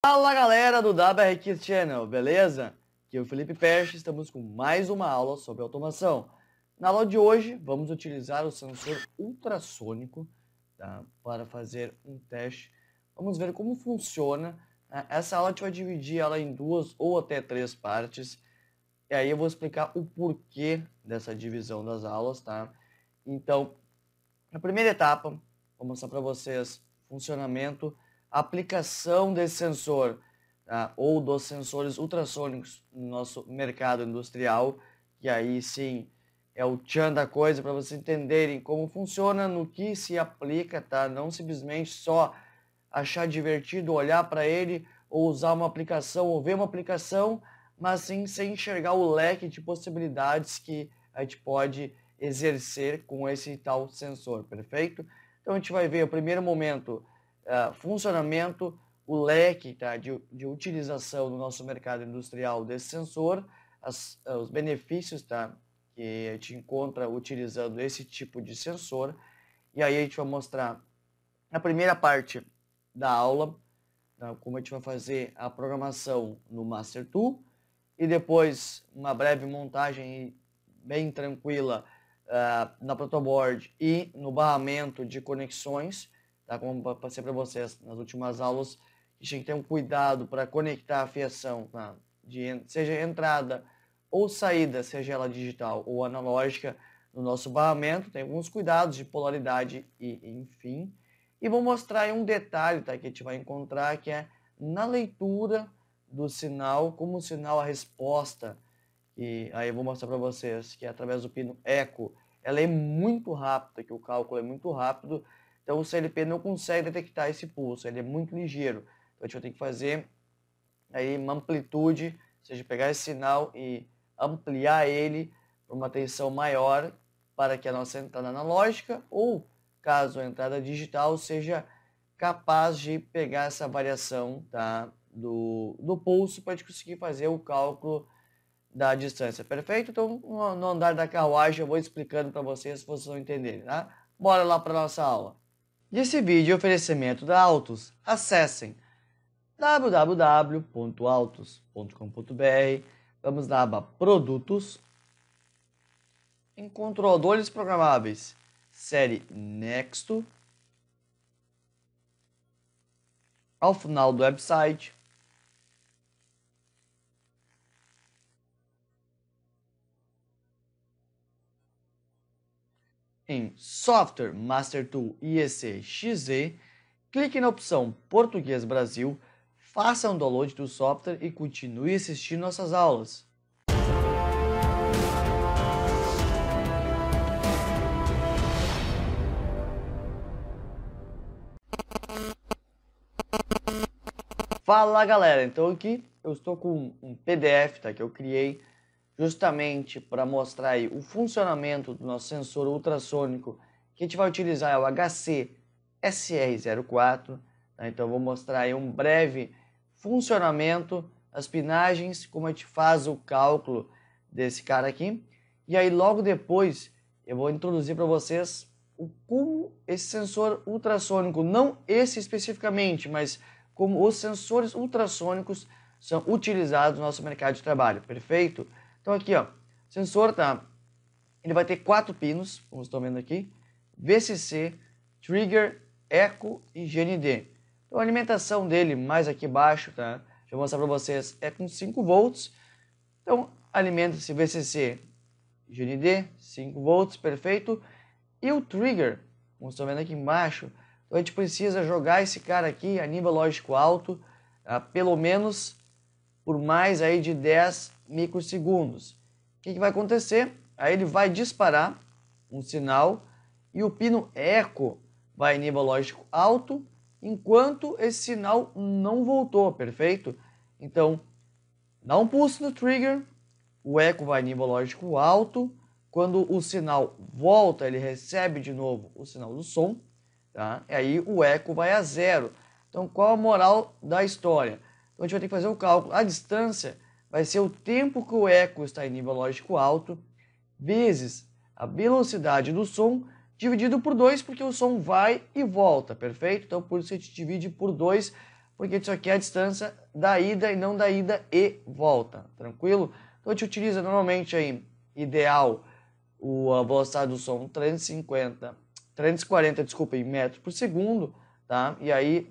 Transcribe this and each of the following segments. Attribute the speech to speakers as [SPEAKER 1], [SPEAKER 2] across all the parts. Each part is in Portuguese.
[SPEAKER 1] Fala galera do WRQ Channel, beleza? Aqui é o Felipe Peste, estamos com mais uma aula sobre automação. Na aula de hoje, vamos utilizar o sensor ultrassônico tá? para fazer um teste. Vamos ver como funciona. Né? Essa aula a gente vai dividir ela em duas ou até três partes. E aí eu vou explicar o porquê dessa divisão das aulas, tá? Então, na primeira etapa, vou mostrar para vocês funcionamento aplicação desse sensor tá? ou dos sensores ultrassônicos no nosso mercado industrial, que aí sim é o tchan da coisa para vocês entenderem como funciona, no que se aplica, tá? Não simplesmente só achar divertido olhar para ele ou usar uma aplicação ou ver uma aplicação, mas sim sem enxergar o leque de possibilidades que a gente pode exercer com esse tal sensor, perfeito? Então a gente vai ver o primeiro momento ah, funcionamento, o leque tá, de, de utilização no nosso mercado industrial desse sensor, as, ah, os benefícios tá, que a gente encontra utilizando esse tipo de sensor. E aí a gente vai mostrar na primeira parte da aula tá, como a gente vai fazer a programação no Master Tool e depois uma breve montagem bem tranquila uh, na protoboard e no barramento de conexões tá? Como passei para vocês nas últimas aulas, que tem que ter um cuidado para conectar a fiação, tá? de, seja entrada ou saída, seja ela digital ou analógica, no nosso barramento, tem alguns cuidados de polaridade e enfim. E vou mostrar aí um detalhe tá, que a gente vai encontrar, que é na leitura do sinal, como o sinal a resposta, e aí eu vou mostrar para vocês, que é através do pino eco, ela é muito rápida, que o cálculo é muito rápido, então o CLP não consegue detectar esse pulso, ele é muito ligeiro. Então a gente vai ter que fazer aí uma amplitude, ou seja, pegar esse sinal e ampliar ele para uma tensão maior para que a nossa entrada analógica ou caso a entrada digital seja capaz de pegar essa variação tá, do, do pulso para a gente conseguir fazer o cálculo da distância, perfeito? Então, no andar da carruagem eu vou explicando para vocês, se vocês vão entender, tá? Bora lá para nossa aula. E esse vídeo é oferecimento da Autos. Acessem www.autos.com.br. Vamos na aba Produtos. Em controladores programáveis, série Nexto. Ao final do website, em Software Master Tool IEC XZ, clique na opção Português Brasil, faça um download do software e continue assistindo nossas aulas. Fala galera, então aqui eu estou com um PDF tá, que eu criei justamente para mostrar aí o funcionamento do nosso sensor ultrassônico que a gente vai utilizar é o HC SR04. Tá? Então, eu vou mostrar aí um breve funcionamento, as pinagens, como a gente faz o cálculo desse cara aqui. E aí, logo depois, eu vou introduzir para vocês o como esse sensor ultrassônico, não esse especificamente, mas como os sensores ultrassônicos são utilizados no nosso mercado de trabalho, perfeito? Então aqui, ó, sensor tá, ele vai ter quatro pinos, como estão vendo aqui, VCC, Trigger, Eco e GND. Então a alimentação dele mais aqui embaixo, tá? Deixa eu mostrar para vocês, é com 5 volts. Então alimenta-se VCC, GND, 5 volts, perfeito. E o Trigger, como estão vendo aqui embaixo, então a gente precisa jogar esse cara aqui a nível lógico alto, tá? pelo menos por mais aí de 10 microsegundos. O que, que vai acontecer? Aí ele vai disparar um sinal e o pino eco vai em nível lógico alto enquanto esse sinal não voltou, perfeito? Então, dá um pulso no trigger, o eco vai em nível lógico alto, quando o sinal volta, ele recebe de novo o sinal do som, tá? E aí o eco vai a zero. Então, qual a moral da história? Então, a gente vai ter que fazer o cálculo. A distância vai ser o tempo que o eco está em nível lógico alto, vezes a velocidade do som, dividido por 2, porque o som vai e volta, perfeito? Então, por isso a gente divide por 2, porque isso aqui é a distância da ida e não da ida e volta, tranquilo? Então, a gente utiliza normalmente aí, ideal, o, a velocidade do som 350, 340, desculpa, em metros por segundo, tá? E aí,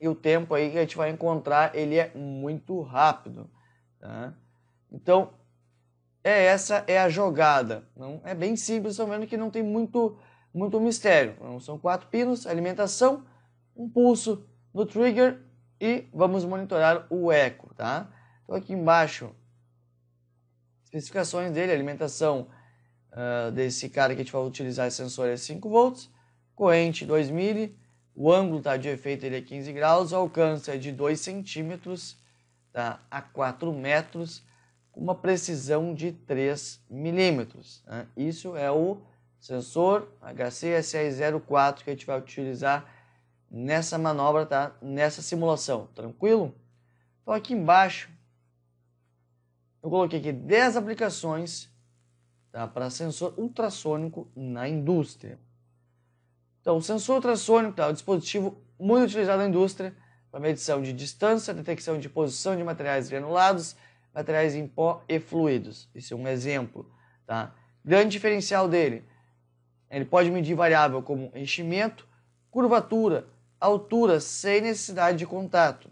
[SPEAKER 1] e o tempo aí que a gente vai encontrar, ele é muito rápido. Tá? Então, é essa é a jogada. Não é bem simples, estão vendo que não tem muito muito mistério. são quatro pinos, alimentação, um pulso no trigger e vamos monitorar o eco, tá? Então aqui embaixo especificações dele, alimentação uh, desse cara que a gente vai utilizar sensor é 5 volts, corrente 2 mili, o ângulo tá, de efeito ele é 15 graus, o alcance é de 2 centímetros a 4 metros, com uma precisão de 3 milímetros. Né? Isso é o sensor hc 04 que a gente vai utilizar nessa manobra, tá? nessa simulação, tranquilo? Então aqui embaixo, eu coloquei aqui 10 aplicações tá? para sensor ultrassônico na indústria. Então, o sensor ultrassônico tá? é um dispositivo muito utilizado na indústria, para medição de distância, detecção de posição de materiais granulados, materiais em pó e fluidos. Esse é um exemplo. Tá? Grande diferencial dele, ele pode medir variável como enchimento, curvatura, altura, sem necessidade de contato.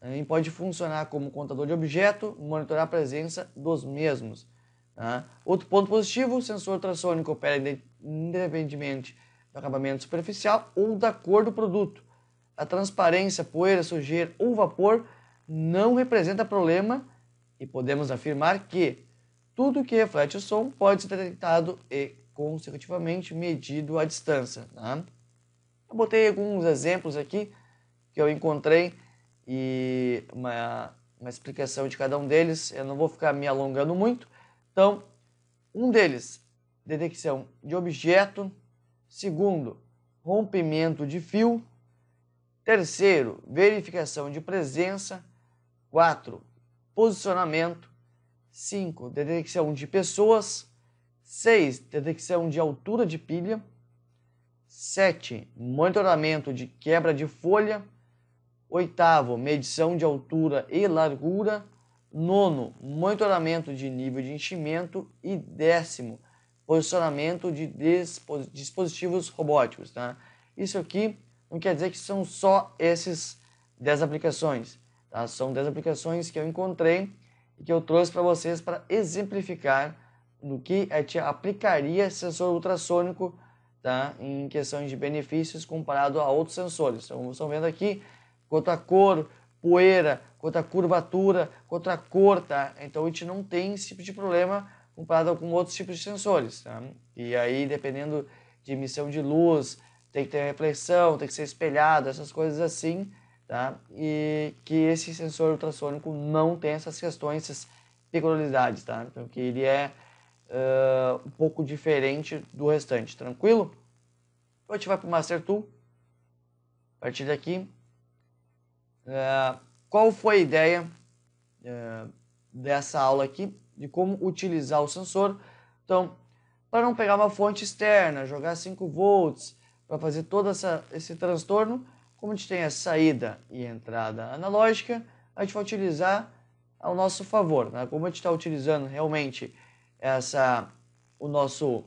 [SPEAKER 1] Também pode funcionar como contador de objeto, monitorar a presença dos mesmos. Tá? Outro ponto positivo, o sensor ultrassônico opera independentemente do acabamento superficial ou da cor do produto a transparência, poeira, sujeira ou vapor não representa problema e podemos afirmar que tudo que reflete o som pode ser detectado e consecutivamente medido à distância. Tá? Eu botei alguns exemplos aqui que eu encontrei e uma, uma explicação de cada um deles. Eu não vou ficar me alongando muito. Então, um deles, detecção de objeto. Segundo, rompimento de fio. Terceiro, verificação de presença. Quatro, posicionamento. Cinco, detecção de pessoas. Seis, detecção de altura de pilha. Sete, monitoramento de quebra de folha. Oitavo, medição de altura e largura. Nono, monitoramento de nível de enchimento. E décimo, posicionamento de dispositivos robóticos. Tá? Isso aqui não quer dizer que são só esses 10 aplicações. Tá? São 10 aplicações que eu encontrei e que eu trouxe para vocês para exemplificar no que a gente aplicaria sensor ultrassônico tá? em questões de benefícios comparado a outros sensores. Então, vocês estão vendo aqui quanto a cor, poeira, quanto a curvatura, quanto a cor. Tá? Então, a gente não tem esse tipo de problema comparado com outros tipos de sensores. Tá? E aí, dependendo de emissão de luz, tem que ter reflexão, tem que ser espelhado, essas coisas assim, tá? E que esse sensor ultrassônico não tem essas questões, essas peculiaridades, tá? Então que ele é uh, um pouco diferente do restante, tranquilo? A gente vai para o Master Tool, a partir daqui. Uh, qual foi a ideia uh, dessa aula aqui, de como utilizar o sensor? Então, para não pegar uma fonte externa, jogar 5 volts, para fazer todo essa, esse transtorno, como a gente tem a saída e a entrada analógica, a gente vai utilizar ao nosso favor. Né? Como a gente está utilizando realmente essa, o nosso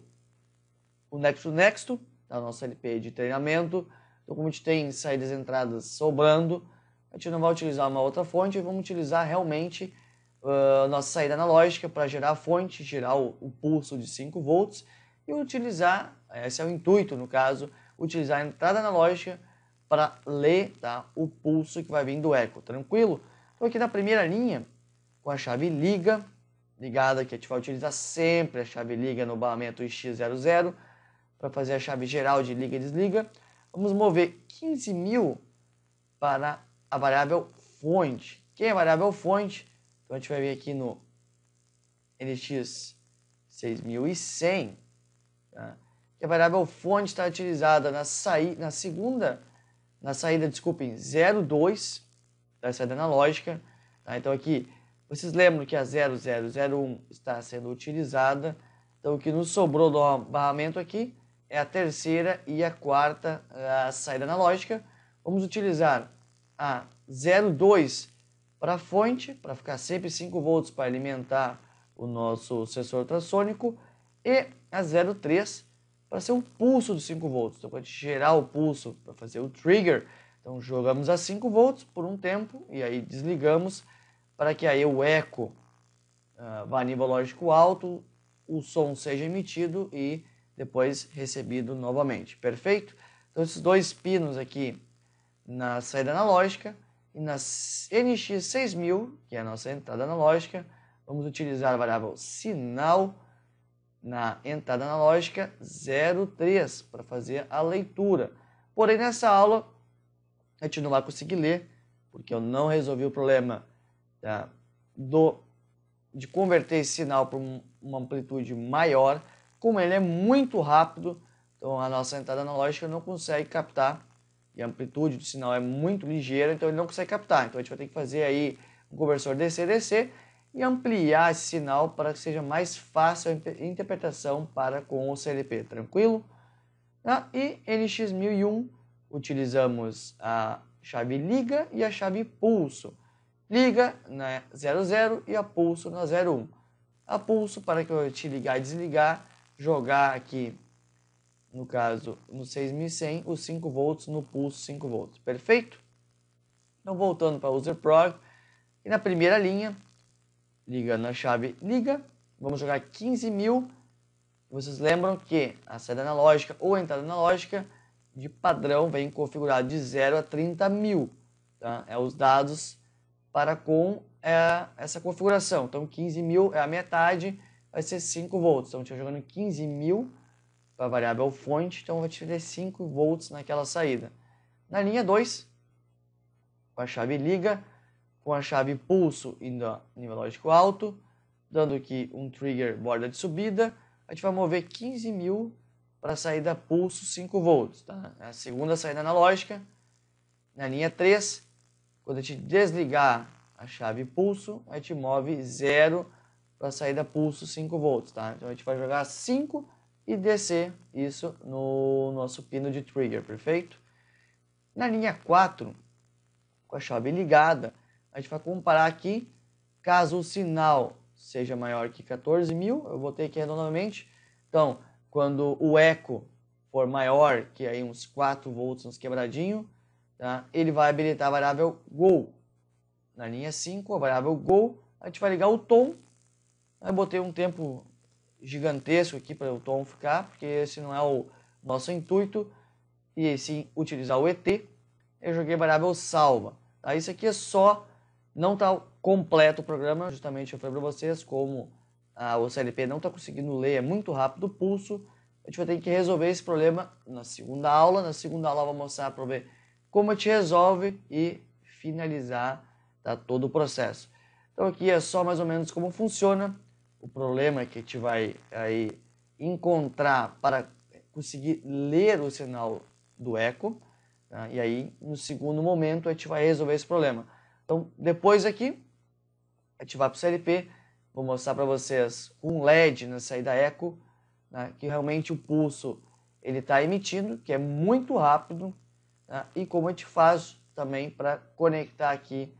[SPEAKER 1] o Nexo Nexto, da nossa LP de treinamento, então como a gente tem saídas e entradas sobrando, a gente não vai utilizar uma outra fonte, vamos utilizar realmente ah, a uh, nossa saída analógica para gerar a fonte, gerar o, o pulso de 5 volts e utilizar, esse é o intuito no caso, utilizar a entrada analógica para ler tá, o pulso que vai vir do eco, tranquilo? Então aqui na primeira linha, com a chave liga, ligada que a gente vai utilizar sempre a chave liga no barramento X00, para fazer a chave geral de liga e desliga, vamos mover 15.000 mil para a variável fonte. Quem é a variável fonte? Então a gente vai ver aqui no NX 6100, tá? que a variável fonte está utilizada na, saí na segunda, na saída, desculpem, 02, da saída analógica. Tá? Então aqui, vocês lembram que a 0001 está sendo utilizada, então o que nos sobrou do barramento aqui é a terceira e a quarta a saída analógica. Vamos utilizar a 02 para a fonte, para ficar sempre 5 volts para alimentar o nosso sensor ultrassônico, e a 03 para ser o pulso dos 5 volts. Então, quando a gente gerar o pulso para fazer o trigger, então jogamos a 5 volts por um tempo e aí desligamos para que aí o eco uh, vá a nível lógico alto, o som seja emitido e depois recebido novamente. Perfeito? Então, esses dois pinos aqui na saída analógica e na NX6000, que é a nossa entrada analógica, vamos utilizar a variável sinal na entrada analógica 03 para fazer a leitura. Porém, nessa aula, a gente não vai conseguir ler, porque eu não resolvi o problema tá, do, de converter esse sinal para uma amplitude maior. Como ele é muito rápido, então a nossa entrada analógica não consegue captar, e a amplitude do sinal é muito ligeira, então ele não consegue captar. Então a gente vai ter que fazer aí um conversor DC-DC, e ampliar esse sinal para que seja mais fácil a interpretação para com o CLP, tranquilo? Tá? E NX1001, utilizamos a chave liga e a chave pulso. Liga na 00 e a pulso na 01. A pulso para que eu te ligar e desligar, jogar aqui, no caso, no 6100, os 5 volts no pulso 5 volts, perfeito? Então, voltando para o user prog, e na primeira linha, ligando na chave liga. Vamos jogar 15 mil. Vocês lembram que a saída analógica ou a entrada analógica de padrão vem configurado de 0 a 30 mil. Tá? É os dados para com é, essa configuração. Então 15 mil é a metade, vai ser 5 volts. Então estou tá jogando 15 mil para a variável fonte, então vai te ter 5 volts naquela saída. Na linha 2, com a chave liga, com a chave pulso e nível lógico alto, dando aqui um trigger borda de subida, a gente vai mover 15 mil para a saída pulso 5 volts, tá? É a segunda saída analógica, na linha 3, quando a gente desligar a chave pulso, a gente move 0 para a saída pulso 5 volts, tá? Então a gente vai jogar 5 e descer isso no nosso pino de trigger, perfeito? Na linha 4, com a chave ligada, a gente vai comparar aqui, caso o sinal seja maior que 14 mil, eu vou ter que redondamente. Então, quando o eco for maior que aí uns 4 volts, uns quebradinho, tá? ele vai habilitar a variável go. Na linha 5, a variável go, a gente vai ligar o tom. eu botei um tempo gigantesco aqui para o tom ficar, porque esse não é o nosso intuito, e sim utilizar o ET. Eu joguei a variável salva. Tá? Isso aqui é só não está completo o programa, justamente eu falei para vocês como ah, o CLP não está conseguindo ler, é muito rápido o pulso. A gente vai ter que resolver esse problema na segunda aula. Na segunda aula eu vou mostrar para ver como a gente resolve e finalizar tá, todo o processo. Então aqui é só mais ou menos como funciona o problema é que a gente vai aí encontrar para conseguir ler o sinal do eco. Tá? E aí, no segundo momento, a gente vai resolver esse problema. Então, depois aqui, ativar para o CLP, vou mostrar para vocês um LED na né, saída eco, né, que realmente o pulso ele está emitindo, que é muito rápido, né, e como a gente faz também para conectar aqui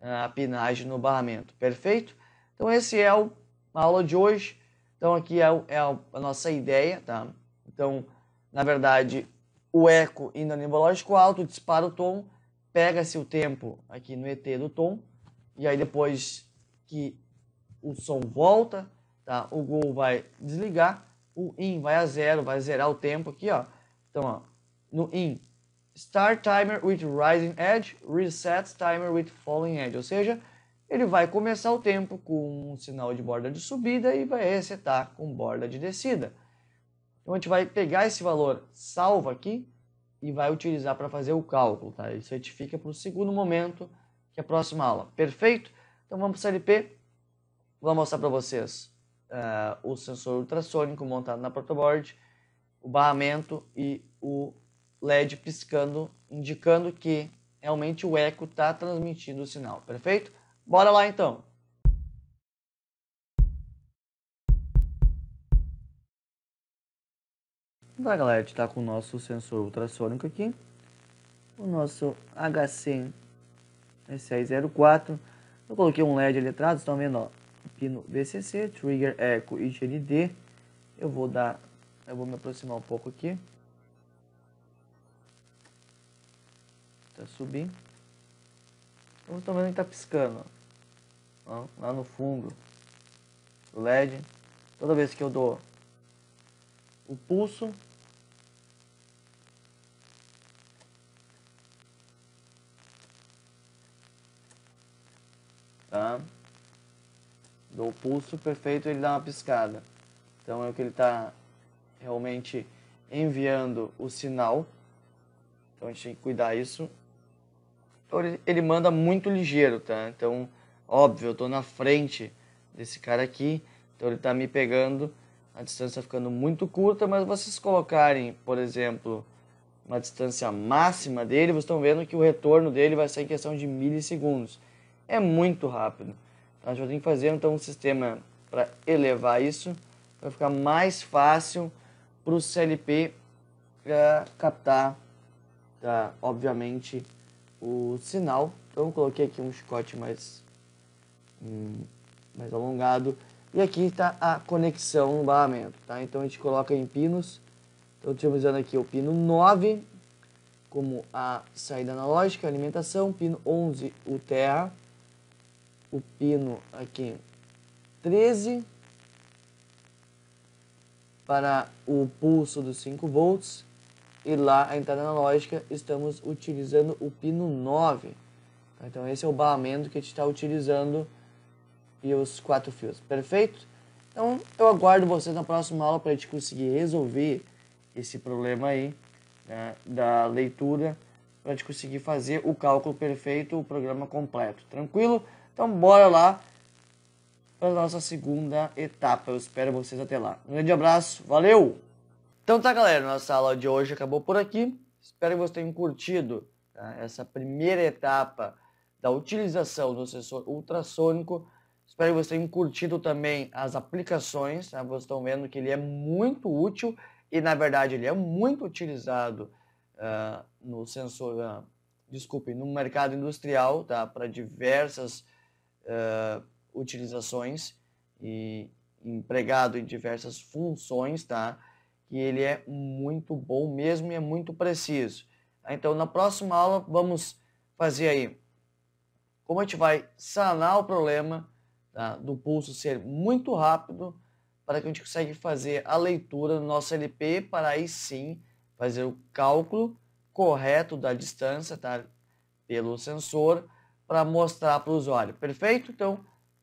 [SPEAKER 1] né, a pinagem no barramento, perfeito? Então esse é o, a aula de hoje, então aqui é, o, é a nossa ideia, tá? Então, na verdade, o eco indo no alto dispara o tom, pega-se o tempo aqui no ET do tom, e aí depois que o som volta, tá? O gol vai desligar, o in vai a zero, vai zerar o tempo aqui, ó. Então, ó, no in, start timer with rising edge, reset timer with falling edge, ou seja, ele vai começar o tempo com um sinal de borda de subida e vai resetar com borda de descida. Então a gente vai pegar esse valor salvo aqui, e vai utilizar para fazer o cálculo, tá? Ele certifica para o segundo momento, que é a próxima aula. Perfeito? Então vamos para o CLP. Vou mostrar para vocês uh, o sensor ultrassônico montado na protoboard, o barramento e o LED piscando, indicando que realmente o eco está transmitindo o sinal. Perfeito? Bora lá então! Tá, galera, a gente tá com o nosso sensor ultrassônico aqui. O nosso HC S604. Eu coloquei um LED ali atrás, estão vendo, ó. Pino VCC, Trigger Echo e GND. Eu vou dar... Eu vou me aproximar um pouco aqui. Tá subindo. Eu tô vendo que tá piscando, ó. Lá no fundo. O LED. Toda vez que eu dou o pulso, tá? Dou o pulso perfeito, ele dá uma piscada. Então é o que ele está realmente enviando o sinal. Então a gente tem que cuidar isso. Então, ele, ele manda muito ligeiro, tá? Então, óbvio, eu estou na frente desse cara aqui, então ele está me pegando. A distância tá ficando muito curta, mas vocês colocarem, por exemplo, uma distância máxima dele, vocês estão vendo que o retorno dele vai ser em questão de milissegundos é muito rápido. Então, a gente vai ter que fazer então um sistema para elevar isso, para ficar mais fácil para o CLP captar, tá, obviamente, o sinal. Então, eu coloquei aqui um chicote mais, hum, mais alongado. E aqui está a conexão no barramento, tá? Então, a gente coloca em pinos. Então, utilizando aqui o pino 9 como a saída analógica, alimentação, pino 11 o terra, o pino aqui 13 para o pulso dos 5 volts e lá a entrada analógica estamos utilizando o pino 9 então esse é o barramento que a gente está utilizando e os quatro fios perfeito então eu aguardo vocês na próxima aula para a gente conseguir resolver esse problema aí né, da leitura para a gente conseguir fazer o cálculo perfeito o programa completo tranquilo então bora lá para a nossa segunda etapa. Eu espero vocês até lá. Um grande abraço, valeu! Então tá galera, nossa aula de hoje acabou por aqui. Espero que vocês tenham curtido tá? essa primeira etapa da utilização do sensor ultrassônico. Espero que vocês tenham curtido também as aplicações. Tá? Vocês estão vendo que ele é muito útil e, na verdade, ele é muito utilizado uh, no sensor, uh, desculpe, no mercado industrial, tá? para diversas uh, utilizações e empregado em diversas funções, tá? Que ele é muito bom mesmo e é muito preciso. Ah, então, na próxima aula, vamos fazer aí como a gente vai sanar o problema tá? do pulso ser muito rápido para que a gente consiga fazer a leitura do nosso LP para aí sim fazer o cálculo correto da distância tá? pelo sensor para mostrar para o usuário, perfeito? Então,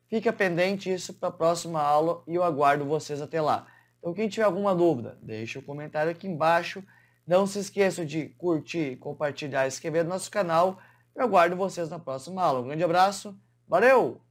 [SPEAKER 1] fica pendente isso para a próxima aula e eu aguardo vocês até lá. Então, quem tiver alguma dúvida, deixe o um comentário aqui embaixo. Não se esqueça de curtir, compartilhar e inscrever no nosso canal. Eu aguardo vocês na próxima aula. Um grande abraço, valeu!